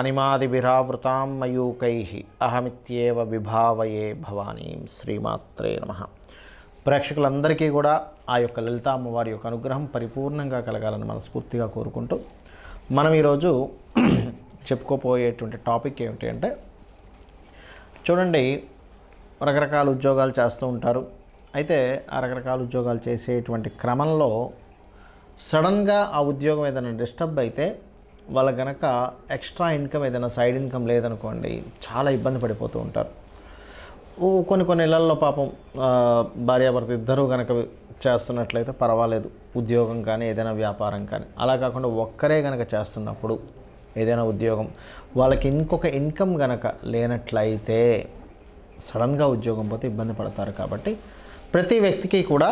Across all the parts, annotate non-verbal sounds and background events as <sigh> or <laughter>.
అనిమాదిభిరావృతాం మయూకై అహమిత్యేవ విభావయే భవానీ శ్రీమాత్రే నమ ప్రేక్షకులందరికీ కూడా ఆ యొక్క లలిత అమ్మవారి యొక్క అనుగ్రహం పరిపూర్ణంగా కలగాలని మనస్ఫూర్తిగా కోరుకుంటూ మనం ఈరోజు <clears throat> చెప్పుకోపోయేటువంటి టాపిక్ ఏమిటి అంటే చూడండి రకరకాల ఉద్యోగాలు చేస్తూ ఉంటారు అయితే ఆ రకరకాల ఉద్యోగాలు చేసేటువంటి క్రమంలో సడన్గా ఆ ఉద్యోగం ఏదైనా డిస్టర్బ్ అయితే వాళ్ళ కనుక ఎక్స్ట్రా ఇన్కమ్ ఏదైనా సైడ్ ఇన్కమ్ లేదనుకోండి చాలా ఇబ్బంది పడిపోతూ ఉంటారు కొన్ని కొన్ని ఇళ్లలో పాపం భార్యాభర్త ఇద్దరూ కనుక చేస్తున్నట్లయితే పర్వాలేదు ఉద్యోగం కానీ ఏదైనా వ్యాపారం కానీ అలా కాకుండా ఒక్కరే కనుక చేస్తున్నప్పుడు ఏదైనా ఉద్యోగం వాళ్ళకి ఇంకొక ఇన్కమ్ కనుక లేనట్లయితే సడన్గా ఉద్యోగం పోతే ఇబ్బంది పడతారు కాబట్టి ప్రతి వ్యక్తికి కూడా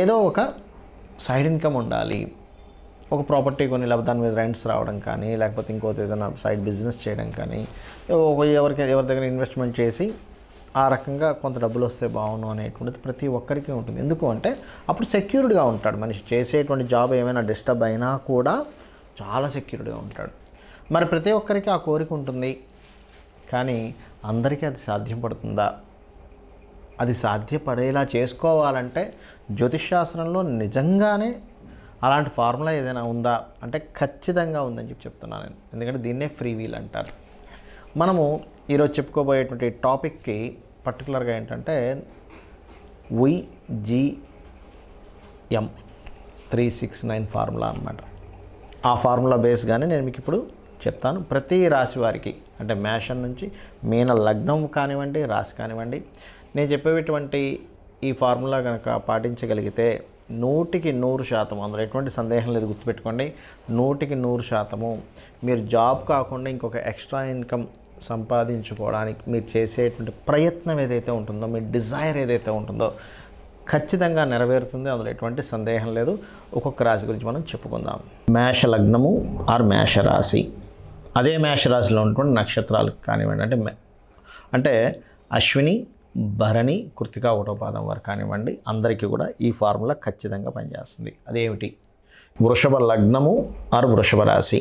ఏదో ఒక సైడ్ ఇన్కమ్ ఉండాలి ఒక ప్రాపర్టీ కొని లేకపోతే దాని మీద రెంట్స్ రావడం కానీ లేకపోతే ఇంకోటి ఏదైనా సైడ్ బిజినెస్ చేయడం కానీ ఎవరికి ఎవరి దగ్గర ఇన్వెస్ట్మెంట్ చేసి ఆ రకంగా కొంత డబ్బులు వస్తే బాగును అనేటువంటిది ప్రతి ఒక్కరికి ఉంటుంది ఎందుకు అంటే అప్పుడు సెక్యూర్డ్గా ఉంటాడు మనిషి చేసేటువంటి జాబ్ ఏమైనా డిస్టర్బ్ అయినా కూడా చాలా సెక్యూర్డ్గా ఉంటాడు మరి ప్రతి ఒక్కరికి ఆ కోరిక ఉంటుంది కానీ అందరికీ అది సాధ్యం పడుతుందా అది సాధ్యపడేలా చేసుకోవాలంటే జ్యోతిష్ శాస్త్రంలో నిజంగానే అలాంటి ఫార్ములా ఏదైనా ఉందా అంటే ఖచ్చితంగా ఉందని చెప్పి చెప్తున్నాను నేను ఎందుకంటే దీన్నే ఫ్రీ వీల్ అంటారు మనము ఈరోజు చెప్పుకోబోయేటువంటి టాపిక్కి పర్టికులర్గా ఏంటంటే M three six nine formula అనమాట ఆ ఫార్ములా బేస్గానే నేను మీకు ఇప్పుడు చెప్తాను ప్రతి రాశి వారికి అంటే మేషన్ నుంచి మీన లగ్నం కానివ్వండి రాశి కానివ్వండి నేను చెప్పేటువంటి ఈ ఫార్ములా కనుక పాటించగలిగితే నూటికి నూరు శాతం అందులో ఎటువంటి సందేహం లేదు గుర్తుపెట్టుకోండి నూటికి నూరు శాతము మీరు జాబ్ కాకుండా ఇంకొక ఎక్స్ట్రా ఇన్కమ్ సంపాదించుకోవడానికి మీరు చేసేటువంటి ప్రయత్నం ఏదైతే ఉంటుందో మీ డిజైర్ ఏదైతే ఉంటుందో ఖచ్చితంగా నెరవేరుతుంది అందులో ఎటువంటి సందేహం లేదు ఒక్కొక్క రాశి గురించి మనం చెప్పుకుందాం మేష లగ్నము ఆర్ మేష రాశి అదే మేష రాశిలో ఉన్నటువంటి నక్షత్రాలు కానివ్వండి అంటే అంటే అశ్విని భరణి కృతిక ఒకటో పాదం వరకు కానివ్వండి అందరికీ కూడా ఈ ఫార్ములా ఖచ్చితంగా పనిచేస్తుంది అదేమిటి వృషభ లగ్నము ఆర్ వృషభ రాశి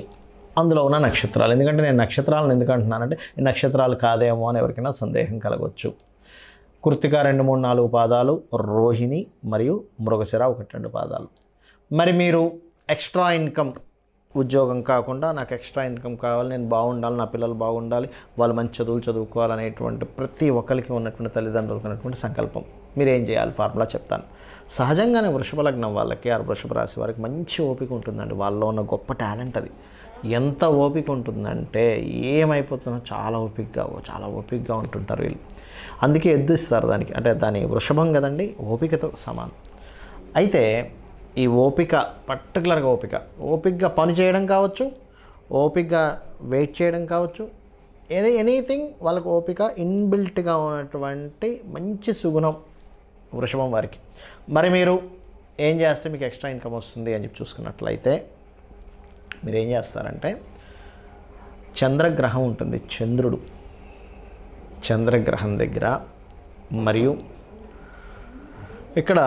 అందులో ఉన్న నక్షత్రాలు ఎందుకంటే నేను నక్షత్రాలను ఎందుకంటున్నానంటే నక్షత్రాలు కాదేమో అని ఎవరికైనా సందేహం కలగవచ్చు కృతిక రెండు మూడు నాలుగు పాదాలు రోహిణి మరియు మృగశిర ఒకటి రెండు పాదాలు మరి మీరు ఎక్స్ట్రా ఇన్కమ్ ఉద్యోగం కాకుండా నాకు ఎక్స్ట్రా ఇన్కమ్ కావాలి నేను బాగుండాలి నా పిల్లలు బాగుండాలి వాళ్ళు మంచి చదువులు చదువుకోవాలనేటువంటి ప్రతి ఒక్కరికి ఉన్నటువంటి తల్లిదండ్రులకు ఉన్నటువంటి సంకల్పం మీరు ఏం చేయాలి ఫార్ములా చెప్తాను సహజంగానే వృషభ లగ్నం వాళ్ళకి ఆ వృషభ రాశి వారికి మంచి ఓపిక ఉంటుందండి వాళ్ళలో ఉన్న గొప్ప టాలెంట్ అది ఎంత ఓపిక ఉంటుందంటే ఏమైపోతుందో చాలా ఓపికగా చాలా ఓపికగా ఉంటుంటారు వీళ్ళు అందుకే ఎద్దు ఇస్తారు దానికి అంటే దాని వృషభం కదండి ఓపికతో సమానం అయితే ఈ ఓపిక పర్టికులర్గా ఓపిక ఓపికగా పని చేయడం కావచ్చు ఓపికగా వెయిట్ చేయడం కావచ్చు ఎనీ ఎనీథింగ్ వాళ్ళకు ఓపిక ఇన్బిల్ట్గా ఉన్నటువంటి మంచి సుగుణం వృషభం వారికి మరి మీరు ఏం చేస్తే మీకు ఎక్స్ట్రా ఇన్కమ్ వస్తుంది అని చెప్పి చూసుకున్నట్లయితే మీరు ఏం చేస్తారంటే చంద్రగ్రహం ఉంటుంది చంద్రుడు చంద్రగ్రహం దగ్గర మరియు ఇక్కడ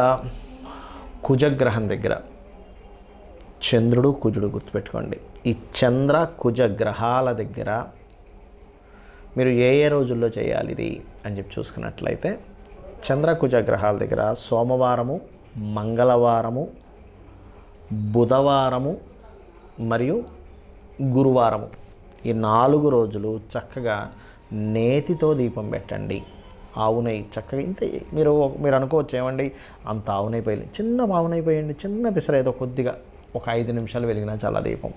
కుజగ్రహం దగ్గర చంద్రుడు కుజుడు గుర్తుపెట్టుకోండి ఈ చంద్ర కుజ గ్రహాల దగ్గర మీరు ఏ ఏ రోజుల్లో చేయాలి ఇది అని చెప్పి చూసుకున్నట్లయితే చంద్ర కుజ గ్రహాల దగ్గర సోమవారము మంగళవారము బుధవారము మరియు గురువారము ఈ నాలుగు రోజులు చక్కగా నేతితో దీపం పెట్టండి ఆవునై చక్కగా ఇంత మీరు మీరు అనుకోవచ్చు ఏమండి అంత ఆవునైపోయింది చిన్న ఆవునైపోయండి చిన్న పిసర ఏదో కొద్దిగా ఒక ఐదు నిమిషాలు వెలిగినా చాలా దీపం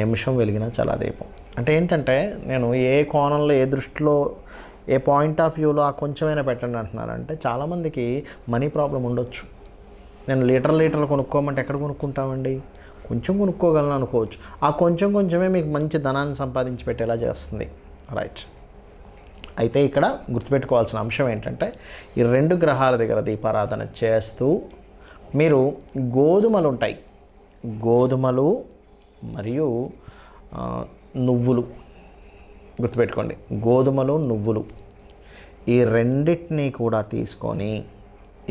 నిమిషం వెలిగినా చాలా దీపం అంటే ఏంటంటే నేను ఏ కోణంలో ఏ దృష్టిలో ఏ పాయింట్ ఆఫ్ వ్యూలో ఆ కొంచెమైనా పెట్టండి అంటున్నారంటే చాలామందికి మనీ ప్రాబ్లం ఉండొచ్చు నేను లీటర్ లీటర్లు కొనుక్కోమంటే ఎక్కడ కొనుక్కుంటామండి కొంచెం కొనుక్కోగలను అనుకోవచ్చు ఆ కొంచెం కొంచెమే మీకు మంచి ధనాన్ని సంపాదించి పెట్టేలా చేస్తుంది రైట్ అయితే ఇక్కడ గుర్తుపెట్టుకోవాల్సిన అంశం ఏంటంటే ఈ రెండు గ్రహాల దగ్గర దీపారాధన చేస్తూ మీరు గోధుమలు ఉంటాయి గోధుమలు మరియు నువ్వులు గుర్తుపెట్టుకోండి గోధుమలు నువ్వులు ఈ రెండింటినీ కూడా తీసుకొని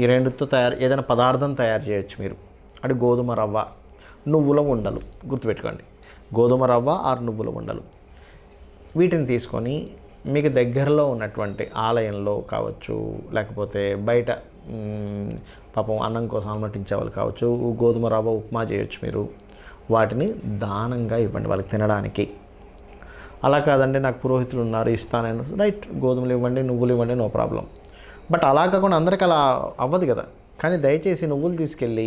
ఈ రెండుతో తయారు ఏదైనా పదార్థం తయారు చేయొచ్చు మీరు అంటే గోధుమ రవ్వ నువ్వుల ఉండలు గుర్తుపెట్టుకోండి గోధుమ రవ్వ ఆరు నువ్వుల ఉండలు వీటిని తీసుకొని మీకు దగ్గరలో ఉన్నటువంటి ఆలయంలో కావచ్చు లేకపోతే బయట పాపం అన్నం కోసం అనుమతించే వాళ్ళు కావచ్చు గోధుమ రవ్వ ఉప్మా చేయొచ్చు మీరు వాటిని దానంగా ఇవ్వండి వాళ్ళకి తినడానికి అలా కాదండి నాకు పురోహితులు ఉన్నారు ఇస్తానని రైట్ గోధుమలు ఇవ్వండి నువ్వులు ఇవ్వండి నో ప్రాబ్లం బట్ అలా కాకుండా అందరికీ అలా అవ్వదు కదా కానీ దయచేసి నువ్వులు తీసుకెళ్ళి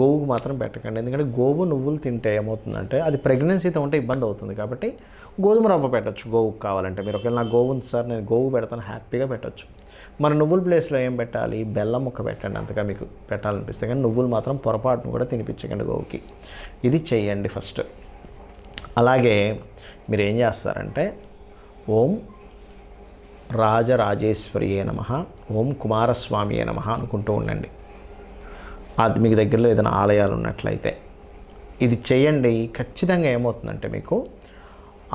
గోవుకు మాత్రం పెట్టకండి ఎందుకంటే గోవు నువ్వులు తింటే ఏమవుతుందంటే అది ప్రెగ్నెన్సీతో ఉంటే ఇబ్బంది అవుతుంది కాబట్టి గోధుమ రవ్వ పెట్టచ్చు గోవుకు కావాలంటే మీరు ఒకవేళ నా గోవు ఉంది సార్ నేను గోవు పెడతాను హ్యాపీగా పెట్టచ్చు మరి నువ్వుల ప్లేస్లో ఏం పెట్టాలి బెల్లం ముక్క పెట్టండి అంతగా మీకు పెట్టాలనిపిస్తే కానీ నువ్వులు మాత్రం పొరపాటును కూడా తినిపించకండి గోవుకి ఇది చేయండి ఫస్ట్ అలాగే మీరు ఏం చేస్తారంటే ఓం రాజరాజేశ్వరియే నమ ఓం కుమారస్వామియే నమ అనుకుంటూ ఉండండి మీకు దగ్గరలో ఏదైనా ఆలయాలు ఉన్నట్లయితే ఇది చేయండి ఖచ్చితంగా ఏమవుతుందంటే మీకు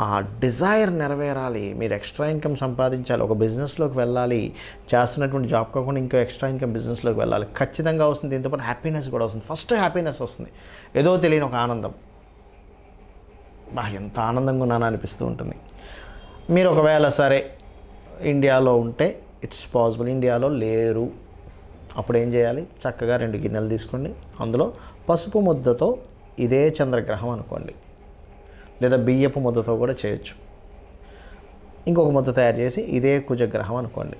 ఆ డిజైర్ నెరవేరాలి మీరు ఎక్స్ట్రా ఇన్కమ్ సంపాదించాలి ఒక బిజినెస్లోకి వెళ్ళాలి చేస్తున్నటువంటి జాబ్ కాకుండా ఇంకో ఎక్స్ట్రా ఇన్కమ్ బిజినెస్లోకి వెళ్ళాలి ఖచ్చితంగా వస్తుంది దీంతోపాటు హ్యాపీనెస్ కూడా వస్తుంది ఫస్ట్ హ్యాపీనెస్ వస్తుంది ఏదో తెలియని ఒక ఆనందం బాగా ఎంత ఆనందంగా ఉన్నాను అనిపిస్తూ ఉంటుంది మీరు ఒకవేళ సరే ఇండియాలో ఉంటే ఇట్స్ పాసిబుల్ ఇండియాలో లేరు అప్పుడు ఏం చేయాలి చక్కగా రెండు గిన్నెలు తీసుకోండి అందులో పసుపు ముద్దతో ఇదే చంద్రగ్రహం అనుకోండి లేదా బియ్యపు ముద్దతో కూడా చేయొచ్చు ఇంకొక ముద్ద తయారు చేసి ఇదే కుజగ్రహం అనుకోండి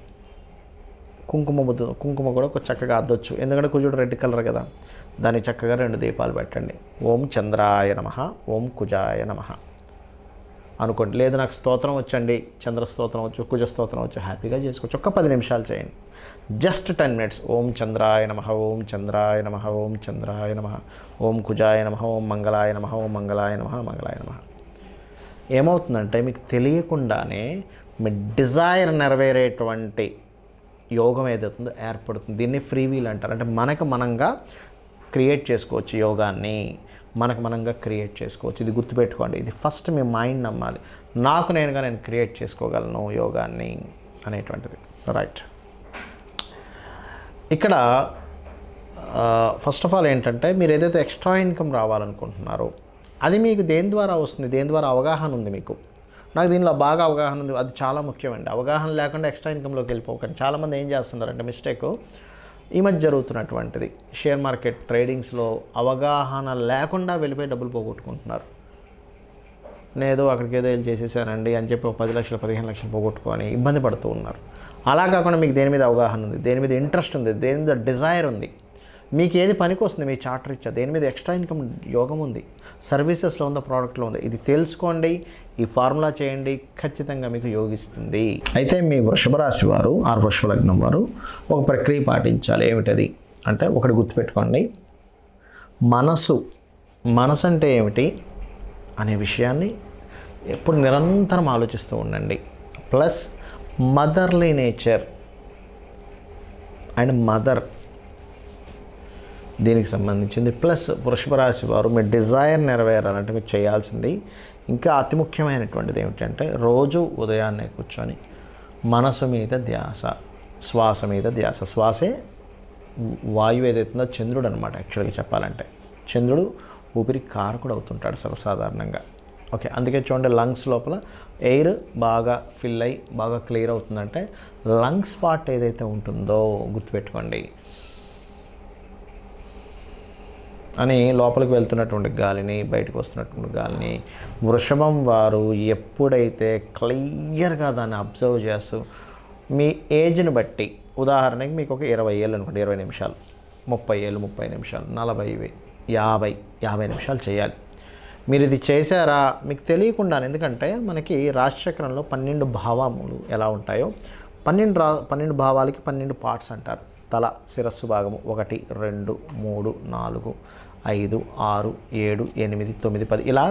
కుంకుమ ముద్ద కుంకుమ కూడా ఒక చక్కగా అద్దొచ్చు ఎందుకంటే కుజుడు రెడ్ కలర్ కదా దాన్ని చక్కగా రెండు దీపాలు పెట్టండి ఓం చంద్రాయ నమ ఓం కుజాయ నమ అనుకోండి లేదు నాకు స్తోత్రం వచ్చండి చంద్ర స్తోత్రం వచ్చు కుజ స్తోత్రం వచ్చు హ్యాపీగా చేసుకోవచ్చు ఒక్క పది నిమిషాలు చేయండి జస్ట్ టెన్ మినిట్స్ ఓం చంద్రాయ నమ ఓం చంద్రాయ నమ ఓం చంద్రాయ నమ ఓం కుజాయ నమ ఓం మంగళాయ నమ ఓం మంగళాయ నమ మంగళాయ నమ ఏమవుతుందంటే మీకు తెలియకుండానే మీ డిజైర్ నెరవేరేటువంటి యోగం ఏదైతుందో ఏర్పడుతుంది దీన్ని ఫ్రీ వీల్ అంటారు అంటే మనకు మనంగా క్రియేట్ చేసుకోవచ్చు యోగాన్ని మనకు మనంగా క్రియేట్ చేసుకోవచ్చు ఇది గుర్తుపెట్టుకోండి ఇది ఫస్ట్ మీ మైండ్ నమ్మాలి నాకు నేనుగా నేను క్రియేట్ చేసుకోగలను యోగాన్ని అనేటువంటిది రైట్ ఇక్కడ ఫస్ట్ ఆఫ్ ఆల్ ఏంటంటే మీరు ఏదైతే ఎక్స్ట్రా ఇన్కమ్ రావాలనుకుంటున్నారో అది మీకు దేని ద్వారా వస్తుంది దేని ద్వారా అవగాహన ఉంది మీకు నాకు దీనిలో బాగా అవగాహన ఉంది అది చాలా ముఖ్యమండి అవగాహన లేకుండా ఎక్స్ట్రా ఇన్కంలోకి వెళ్ళిపోకండి చాలామంది ఏం చేస్తున్నారంటే మిస్టేక్ ఈ మధ్య జరుగుతున్నటువంటిది షేర్ మార్కెట్ ట్రేడింగ్స్లో అవగాహన లేకుండా వెళ్ళిపోయి డబ్బులు పోగొట్టుకుంటున్నారు నేదో అక్కడికి ఏదో వెళ్ళి చేసేసానండి అని చెప్పి ఒక పది లక్షలు పదిహేను లక్షలు పోగొట్టుకొని ఇబ్బంది పడుతూ ఉన్నారు అలా కాకుండా మీకు దేని మీద అవగాహన ఉంది దేని మీద ఇంట్రెస్ట్ ఉంది దేని మీద డిజైర్ ఉంది మీకు ఏది పనికి వస్తుంది మీ చార్టర్ ఇచ్చా దేని మీద ఎక్స్ట్రా ఇన్కమ్ యోగం ఉంది సర్వీసెస్లో ఉందా ప్రోడక్ట్లో ఉందా ఇది తెలుసుకోండి ఈ ఫార్ములా చేయండి ఖచ్చితంగా మీకు యోగిస్తుంది అయితే మీ వృషభరాశి వారు ఆరు వృషభలగ్నం వారు ఒక ప్రక్రియ పాటించాలి ఏమిటది అంటే ఒకటి గుర్తుపెట్టుకోండి మనసు మనసు అంటే ఏమిటి అనే విషయాన్ని ఎప్పుడు నిరంతరం ఆలోచిస్తూ ఉండండి plus motherly nature and mother దీనికి సంబంధించింది ప్లస్ వృషభ రాశి వారు మీ డిజైర్ నెరవేరాలంటే మీరు చేయాల్సింది ఇంకా అతి ముఖ్యమైనటువంటిది ఏమిటంటే రోజు ఉదయాన్నే కూర్చొని మనసు మీద ధ్యాస శ్వాస మీద ధ్యాస శ్వాసే వాయువు ఏదైతుందో చంద్రుడు అనమాట యాక్చువల్గా చెప్పాలంటే చంద్రుడు ఊపిరి కారకుడు అవుతుంటాడు సర్వసాధారణంగా ఓకే అందుకే చూడండి లంగ్స్ లోపల ఎయిర్ బాగా ఫిల్ అయ్యి బాగా క్లియర్ అవుతుందంటే లంగ్స్ పార్ట్ ఏదైతే ఉంటుందో గుర్తుపెట్టుకోండి అని లోపలికి వెళ్తున్నటువంటి గాలిని బయటకు వస్తున్నటువంటి గాలిని వృషభం వారు ఎప్పుడైతే క్లియర్గా దాన్ని అబ్జర్వ్ చేస్తూ మీ ఏజ్ని బట్టి ఉదాహరణకి మీకు ఒక ఇరవై ఏళ్ళు అనుకోండి ఇరవై నిమిషాలు ముప్పై ఏళ్ళు ముప్పై నిమిషాలు నలభై యాభై యాభై నిమిషాలు చేయాలి మీరు ఇది చేశారా మీకు తెలియకుండా ఎందుకంటే మనకి రాశిచక్రంలో పన్నెండు భావములు ఎలా ఉంటాయో పన్నెండు రా పన్నెండు భావాలకి పన్నెండు పార్ట్స్ అంటారు తల శిరస్సు భాగము ఒకటి రెండు మూడు నాలుగు ఐదు ఆరు ఏడు ఎనిమిది తొమ్మిది పది ఇలా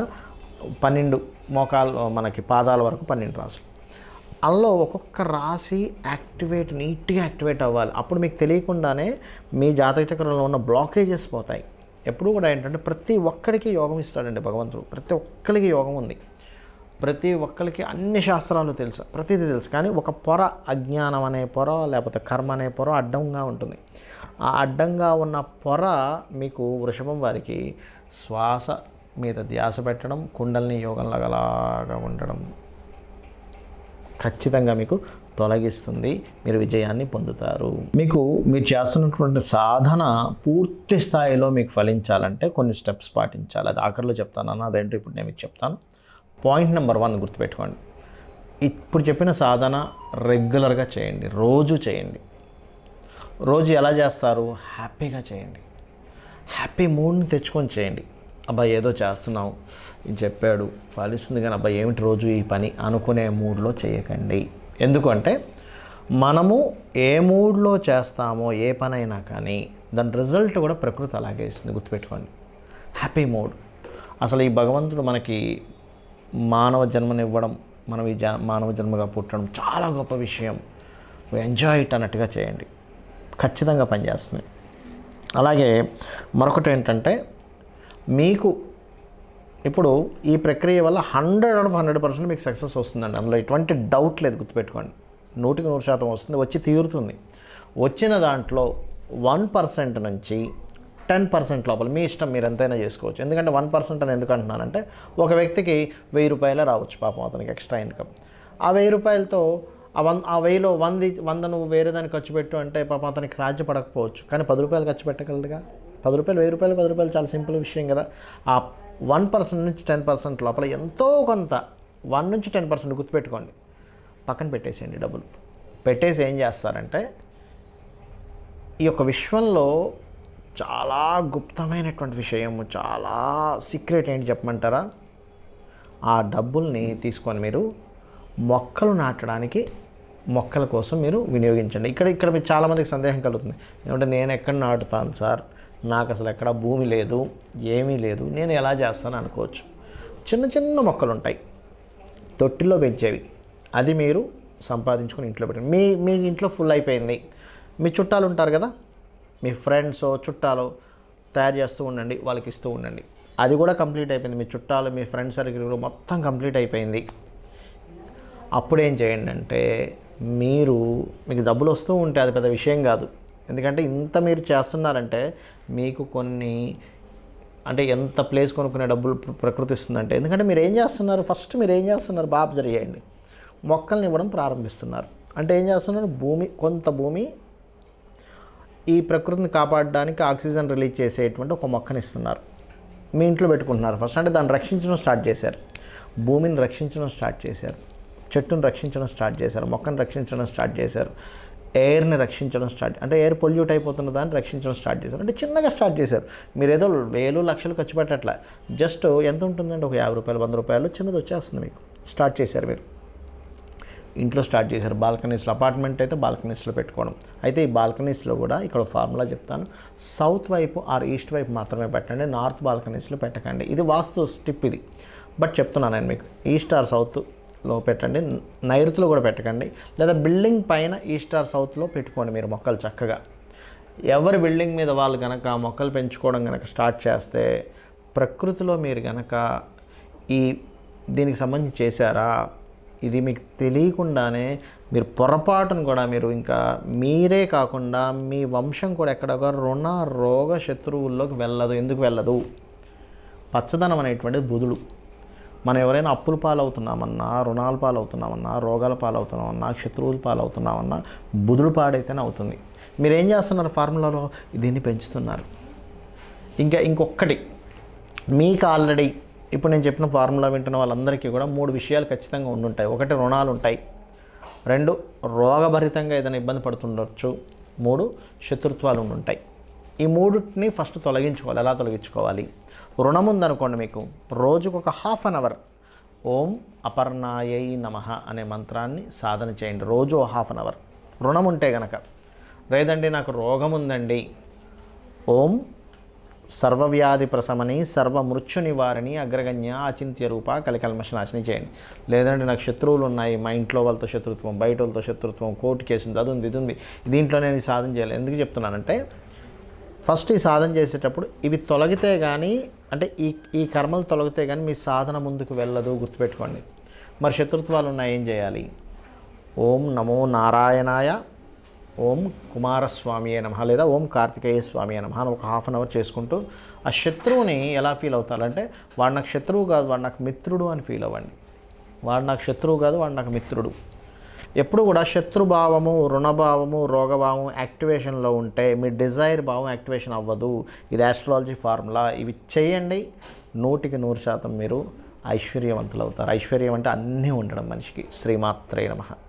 పన్నెండు మోకాలు మనకి పాదాల వరకు పన్నెండు రాసులు అందులో ఒక్కొక్క రాశి యాక్టివేట్ నీట్గా యాక్టివేట్ అవ్వాలి అప్పుడు మీకు తెలియకుండానే మీ జాతక చక్రంలో ఉన్న బ్లాకేజెస్ పోతాయి ఎప్పుడు కూడా ఏంటంటే ప్రతి ఒక్కరికి యోగం ఇస్తాడండి భగవంతుడు ప్రతి ఒక్కరికి యోగం ఉంది ప్రతి ఒక్కరికి అన్ని శాస్త్రాలు తెలుసు ప్రతిదీ తెలుసు కానీ ఒక పొర అజ్ఞానం అనే పొర లేకపోతే కర్మ అనే పొర అడ్డంగా ఉంటుంది ఆ అడ్డంగా ఉన్న పొర మీకు వృషభం వారికి శ్వాస మీద ధ్యాస పెట్టడం కుండల్ని యోగంలాగలాగా ఉండడం ఖచ్చితంగా మీకు తొలగిస్తుంది మీరు విజయాన్ని పొందుతారు మీకు మీరు చేస్తున్నటువంటి సాధన పూర్తి స్థాయిలో మీకు ఫలించాలంటే కొన్ని స్టెప్స్ పాటించాలి అది ఆఖరిలో చెప్తాను అదేంటో ఇప్పుడు నేను మీకు చెప్తాను పాయింట్ నెంబర్ వన్ గుర్తుపెట్టుకోండి ఇప్పుడు చెప్పిన సాధన రెగ్యులర్గా చేయండి రోజు చేయండి రోజు ఎలా చేస్తారు హ్యాపీగా చేయండి హ్యాపీ మూడ్ని తెచ్చుకొని చేయండి అబ్బాయి ఏదో చేస్తున్నావు ఇది చెప్పాడు ఫలిస్తుంది కానీ అబ్బాయి ఏమిటి రోజు ఈ పని అనుకునే మూడ్లో చేయకండి ఎందుకంటే మనము ఏ మూడ్లో చేస్తామో ఏ పనైనా కానీ దాని రిజల్ట్ కూడా ప్రకృతి అలాగే ఇస్తుంది గుర్తుపెట్టుకోండి హ్యాపీ మూడ్ అసలు ఈ భగవంతుడు మనకి మానవ జన్మనివ్వడం మనం ఈ జ మానవ జన్మగా పుట్టడం చాలా గొప్ప విషయం ఎంజాయ్ ఇట్ అన్నట్టుగా చేయండి ఖచ్చితంగా పనిచేస్తుంది అలాగే మరొకటి ఏంటంటే మీకు ఇప్పుడు ఈ ప్రక్రియ వల్ల hundred and of hundred percent మీకు సక్సెస్ వస్తుందండి అందులో ఎటువంటి డౌట్ లేదు గుర్తుపెట్టుకోండి నూటికి నూరు శాతం వస్తుంది వచ్చి తీరుతుంది వచ్చిన దాంట్లో వన్ పర్సెంట్ నుంచి టెన్ పర్సెంట్ లోపల మీ ఇష్టం మీరు ఎంతైనా చేసుకోవచ్చు ఎందుకంటే వన్ పర్సెంట్ అని ఎందుకు అంటున్నానంటే ఒక వ్యక్తికి వెయ్యి రూపాయలే రావచ్చు పాపం అతనికి ఎక్స్ట్రా ఇన్కమ్ ఆ వెయ్యి రూపాయలతో ఆ వంద ఆ వెయ్యిలో వంద వంద నువ్వు వేరే దానికి ఖర్చు పెట్టు అంటే పాపం అతనికి సాధ్యపడకపోవచ్చు కానీ పది రూపాయలు ఖర్చు పెట్టగలడుగా పది రూపాయలు వెయ్యి రూపాయలు పది రూపాయలు చాలా సింపుల్ విషయం కదా ఆ వన్ పర్సెంట్ నుంచి టెన్ పర్సెంట్ లోపల ఎంతో కొంత వన్ నుంచి టెన్ పర్సెంట్ గుర్తుపెట్టుకోండి పక్కన పెట్టేసేయండి డబ్బులు పెట్టేసి ఏం చేస్తారంటే ఈ యొక్క విశ్వంలో చాలా గుప్తమైనటువంటి విషయము చాలా సీక్రెట్ ఏంటి చెప్పమంటారా ఆ డబ్బుల్ని తీసుకొని మీరు మొక్కలు నాటడానికి మొక్కల కోసం మీరు వినియోగించండి ఇక్కడ ఇక్కడ మీకు చాలామందికి సందేహం కలుగుతుంది ఎందుకంటే నేను ఎక్కడ నాటుతాను సార్ నాకు అసలు ఎక్కడ భూమి లేదు ఏమీ లేదు నేను ఎలా చేస్తాను అనుకోవచ్చు చిన్న చిన్న మొక్కలు ఉంటాయి తొట్టిలో పెంచేవి అది మీరు సంపాదించుకొని ఇంట్లో పెట్టి మీ మీ ఇంట్లో ఫుల్ అయిపోయింది మీ చుట్టాలు ఉంటారు కదా మీ ఫ్రెండ్స్ చుట్టాలు తయారు చేస్తూ ఉండండి వాళ్ళకి ఇస్తూ ఉండండి అది కూడా కంప్లీట్ అయిపోయింది మీ చుట్టాలు మీ ఫ్రెండ్స్ సర్కిల్ మొత్తం కంప్లీట్ అయిపోయింది అప్పుడేం చేయండి అంటే మీరు మీకు డబ్బులు వస్తూ ఉంటే అది పెద్ద విషయం కాదు ఎందుకంటే ఇంత మీరు చేస్తున్నారంటే మీకు కొన్ని అంటే ఎంత ప్లేస్ కొనుక్కునే డబ్బులు ప్రకృతి ఇస్తుందంటే ఎందుకంటే మీరు ఏం చేస్తున్నారు ఫస్ట్ మీరు ఏం చేస్తున్నారు బాబు జరిగేయండి మొక్కల్ని ఇవ్వడం ప్రారంభిస్తున్నారు అంటే ఏం చేస్తున్నారు భూమి కొంత భూమి ఈ ప్రకృతిని కాపాడడానికి ఆక్సిజన్ రిలీజ్ చేసేటువంటి ఒక మొక్కని ఇస్తున్నారు మీ ఇంట్లో పెట్టుకుంటున్నారు ఫస్ట్ అంటే దాన్ని రక్షించడం స్టార్ట్ చేశారు భూమిని రక్షించడం స్టార్ట్ చేశారు చెట్టును రక్షించడం స్టార్ట్ చేశారు మొక్కను రక్షించడం స్టార్ట్ చేశారు ఎయిర్ని రక్షించడం స్టార్ట్ అంటే ఎయిర్ పొల్యూట్ అయిపోతున్న దాన్ని రక్షించడం స్టార్ట్ చేశారు అంటే చిన్నగా స్టార్ట్ చేశారు మీరు ఏదో వేలు లక్షలు ఖర్చు పెట్టట్లా జస్ట్ ఎంత ఉంటుందండి ఒక యాభై రూపాయలు వంద రూపాయలు చిన్నది వచ్చేస్తుంది మీకు స్టార్ట్ చేశారు మీరు ఇంట్లో స్టార్ట్ చేశారు బాల్కనీస్లో అపార్ట్మెంట్ అయితే బాల్కనీస్లో పెట్టుకోవడం అయితే ఈ బాల్కనీస్లో కూడా ఇక్కడ ఫార్ములా చెప్తాను సౌత్ వైపు ఆర్ ఈస్ట్ వైపు మాత్రమే పెట్టండి నార్త్ బాల్కనీస్లో పెట్టకండి ఇది వాస్తు స్టిప్ ఇది బట్ చెప్తున్నాను నేను మీకు ఈస్ట్ ఆర్ సౌత్ లో పెట్టండి నైరుతిలో కూడా పెట్టకండి లేదా బిల్డింగ్ పైన ఈస్టార్ e సౌత్లో పెట్టుకోండి మీరు మొక్కలు చక్కగా ఎవరి బిల్డింగ్ మీద వాళ్ళు కనుక మొక్కలు పెంచుకోవడం కనుక స్టార్ట్ చేస్తే ప్రకృతిలో మీరు కనుక ఈ దీనికి సంబంధించి చేశారా ఇది మీకు తెలియకుండానే మీరు పొరపాటును కూడా మీరు ఇంకా మీరే కాకుండా మీ వంశం కూడా ఎక్కడొక రుణ రోగ శత్రువుల్లోకి వెళ్ళదు ఎందుకు వెళ్ళదు పచ్చదనం అనేటువంటి బుధుడు మనం ఎవరైనా అప్పుల పాలవుతున్నామన్నా రుణాల పాలవుతున్నామన్నా రోగాల పాలవుతున్నామన్నా శత్రువుల పాలవుతున్నామన్నా బుధుడు పాడైతేనే అవుతుంది మీరు ఏం చేస్తున్నారు ఫార్ములాలో దీన్ని పెంచుతున్నారు ఇంకా ఇంకొకటి మీకు ఆల్రెడీ ఇప్పుడు నేను చెప్పిన ఫార్ములా వింటున్న వాళ్ళందరికీ కూడా మూడు విషయాలు ఖచ్చితంగా ఉండుంటాయి ఒకటి రుణాలు ఉంటాయి రెండు రోగభరితంగా ఏదైనా ఇబ్బంది పడుతుండొచ్చు మూడు శత్రుత్వాలు ఉంటాయి ఈ మూడుని ఫస్ట్ తొలగించుకోవాలి ఎలా తొలగించుకోవాలి రుణం ఉందనుకోండి మీకు రోజుకు ఒక హాఫ్ అన్ అవర్ ఓం అపర్ణాయై నమ అనే మంత్రాన్ని సాధన చేయండి రోజు హాఫ్ అన్ అవర్ రుణం ఉంటే గనక లేదండి నాకు రోగం ఉందండి ఓం సర్వవ్యాధి ప్రసమని సర్వమృత్యు నివారిణి అగ్రగణ్య అచింత్య రూప కలికల్మష నాశని చేయండి లేదంటే నాకు శత్రువులు ఉన్నాయి మా ఇంట్లో వాళ్ళతో శత్రుత్వం బయట వాళ్ళతో శత్రుత్వం కోర్టు కేసు ఉంది అది ఉంది ఇది ఉంది దీంట్లో నేను సాధన చేయాలి ఎందుకు చెప్తున్నానంటే ఫస్ట్ ఈ సాధన చేసేటప్పుడు ఇవి తొలగితే కానీ అంటే ఈ ఈ కర్మలు తొలగితే కానీ మీ సాధన ముందుకు వెళ్ళదు గుర్తుపెట్టుకోండి మరి శత్రుత్వాలు ఉన్నాయి ఏం చేయాలి ఓం నమో నారాయణాయ ఓం కుమారస్వామి మహా లేదా ఓం కార్తికేయ స్వామి అయిన అని ఒక హాఫ్ అన్ అవర్ చేసుకుంటూ ఆ శత్రువుని ఎలా ఫీల్ అవుతారంటే వాడు నాకు శత్రువు కాదు వాడు నాకు మిత్రుడు అని ఫీల్ అవ్వండి వాడు నాకు శత్రువు కాదు వాడు నాకు మిత్రుడు ఎప్పుడు కూడా శత్రుభావము రుణభావము రోగభావం యాక్టివేషన్లో ఉంటే మీ డిజైర్ భావం యాక్టివేషన్ అవ్వదు ఇది ఆస్ట్రాలజీ ఫార్ములా ఇవి చేయండి నూటికి నూరు శాతం మీరు ఐశ్వర్యవంతులు అవుతారు ఐశ్వర్యం అంటే అన్నీ ఉండడం మనిషికి శ్రీమాత్రే నమ